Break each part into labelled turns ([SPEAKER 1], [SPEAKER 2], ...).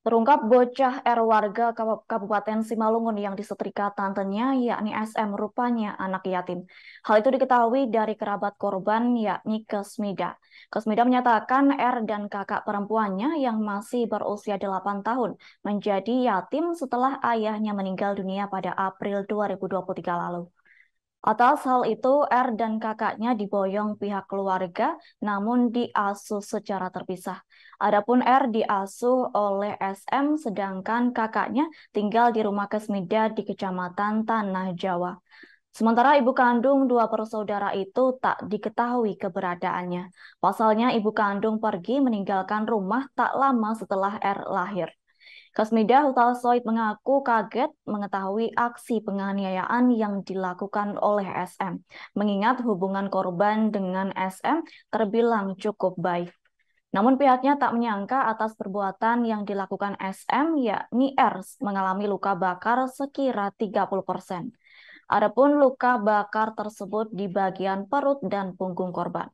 [SPEAKER 1] Terungkap bocah R warga Kabupaten Simalungun yang disetrika tantenya yakni SM rupanya anak yatim. Hal itu diketahui dari kerabat korban yakni Kesmida. Kesmida menyatakan R dan kakak perempuannya yang masih berusia 8 tahun menjadi yatim setelah ayahnya meninggal dunia pada April 2023 lalu. Atas hal itu, R dan kakaknya diboyong pihak keluarga, namun diasuh secara terpisah. Adapun R diasuh oleh SM, sedangkan kakaknya tinggal di rumah Kesmida di Kecamatan Tanah Jawa. Sementara ibu kandung dua persaudara itu tak diketahui keberadaannya. Pasalnya, ibu kandung pergi meninggalkan rumah tak lama setelah R lahir. Kasmida Hutalsoid mengaku kaget mengetahui aksi penganiayaan yang dilakukan oleh SM, mengingat hubungan korban dengan SM terbilang cukup baik. Namun pihaknya tak menyangka atas perbuatan yang dilakukan SM, yakni ERS mengalami luka bakar sekira 30 persen. Adapun luka bakar tersebut di bagian perut dan punggung korban.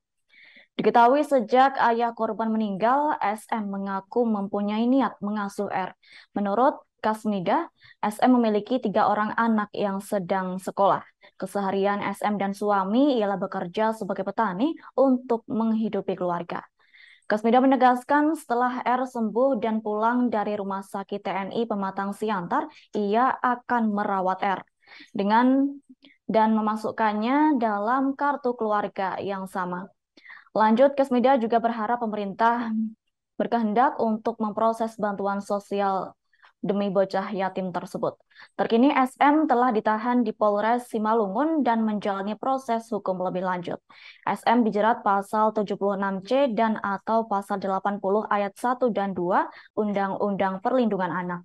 [SPEAKER 1] Diketahui sejak ayah korban meninggal, SM mengaku mempunyai niat mengasuh R. Menurut Kasmida, SM memiliki tiga orang anak yang sedang sekolah. Keseharian SM dan suami ialah bekerja sebagai petani untuk menghidupi keluarga. Kasmida menegaskan setelah R sembuh dan pulang dari Rumah Sakit TNI Pematang Siantar, ia akan merawat R. Dengan dan memasukkannya dalam kartu keluarga yang sama. Lanjut, Kesmida juga berharap pemerintah berkehendak untuk memproses bantuan sosial demi bocah yatim tersebut. Terkini SM telah ditahan di Polres Simalungun dan menjalani proses hukum lebih lanjut. SM dijerat pasal 76C dan atau pasal 80 ayat 1 dan 2 Undang-Undang Perlindungan Anak.